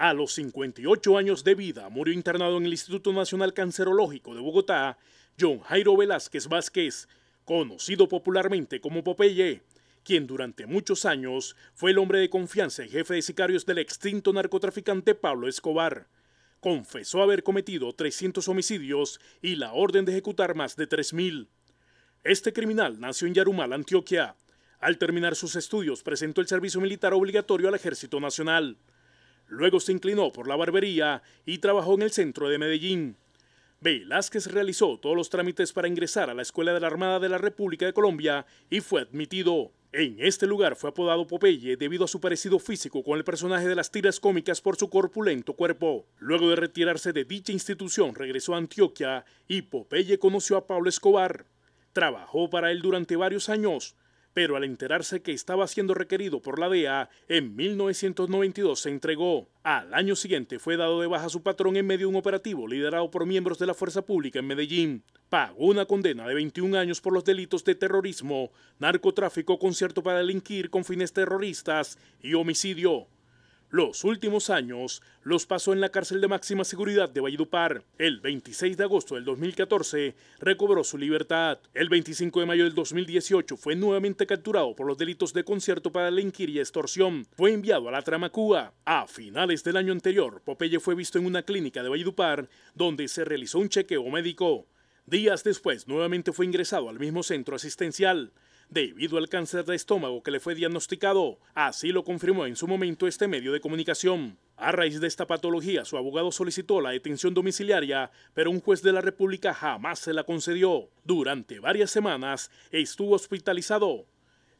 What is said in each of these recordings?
A los 58 años de vida murió internado en el Instituto Nacional Cancerológico de Bogotá John Jairo Velázquez Vázquez, conocido popularmente como Popeye, quien durante muchos años fue el hombre de confianza y jefe de sicarios del extinto narcotraficante Pablo Escobar. Confesó haber cometido 300 homicidios y la orden de ejecutar más de 3.000. Este criminal nació en Yarumal, Antioquia. Al terminar sus estudios, presentó el servicio militar obligatorio al Ejército Nacional. Luego se inclinó por la barbería y trabajó en el centro de Medellín. Velázquez realizó todos los trámites para ingresar a la Escuela de la Armada de la República de Colombia y fue admitido. En este lugar fue apodado Popeye debido a su parecido físico con el personaje de las tiras cómicas por su corpulento cuerpo. Luego de retirarse de dicha institución regresó a Antioquia y Popeye conoció a Pablo Escobar. Trabajó para él durante varios años pero al enterarse que estaba siendo requerido por la DEA, en 1992 se entregó. Al año siguiente fue dado de baja su patrón en medio de un operativo liderado por miembros de la fuerza pública en Medellín. Pagó una condena de 21 años por los delitos de terrorismo, narcotráfico, concierto para delinquir con fines terroristas y homicidio. Los últimos años los pasó en la cárcel de máxima seguridad de Valledupar. El 26 de agosto del 2014 recobró su libertad. El 25 de mayo del 2018 fue nuevamente capturado por los delitos de concierto para delinquir y extorsión. Fue enviado a la trama A finales del año anterior, Popeye fue visto en una clínica de Valledupar donde se realizó un chequeo médico. Días después, nuevamente fue ingresado al mismo centro asistencial debido al cáncer de estómago que le fue diagnosticado. Así lo confirmó en su momento este medio de comunicación. A raíz de esta patología, su abogado solicitó la detención domiciliaria, pero un juez de la República jamás se la concedió. Durante varias semanas estuvo hospitalizado.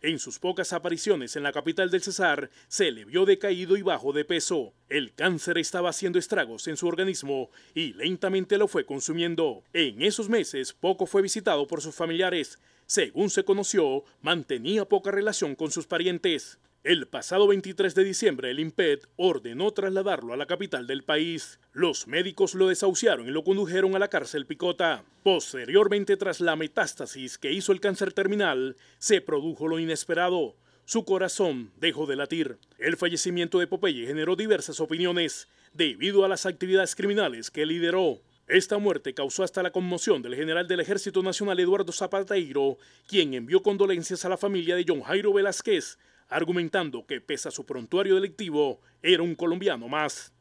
En sus pocas apariciones en la capital del Cesar, se le vio decaído y bajo de peso. El cáncer estaba haciendo estragos en su organismo y lentamente lo fue consumiendo. En esos meses, poco fue visitado por sus familiares, según se conoció, mantenía poca relación con sus parientes. El pasado 23 de diciembre, el IMPET ordenó trasladarlo a la capital del país. Los médicos lo desahuciaron y lo condujeron a la cárcel Picota. Posteriormente, tras la metástasis que hizo el cáncer terminal, se produjo lo inesperado. Su corazón dejó de latir. El fallecimiento de Popeye generó diversas opiniones debido a las actividades criminales que lideró. Esta muerte causó hasta la conmoción del general del Ejército Nacional Eduardo Zapatairo, quien envió condolencias a la familia de John Jairo Velázquez, argumentando que pese a su prontuario delictivo, era un colombiano más.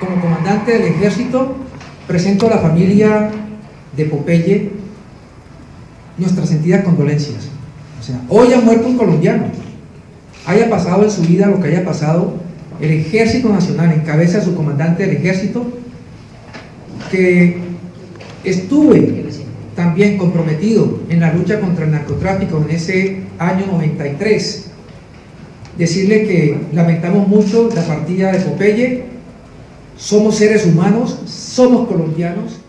Como comandante del ejército, presento a la familia de Popeye nuestras sentidas condolencias. O sea, hoy ha muerto un colombiano. Haya pasado en su vida lo que haya pasado, el Ejército Nacional encabeza su comandante del ejército que estuve también comprometido en la lucha contra el narcotráfico en ese año 93. Decirle que lamentamos mucho la partida de Popeye, somos seres humanos, somos colombianos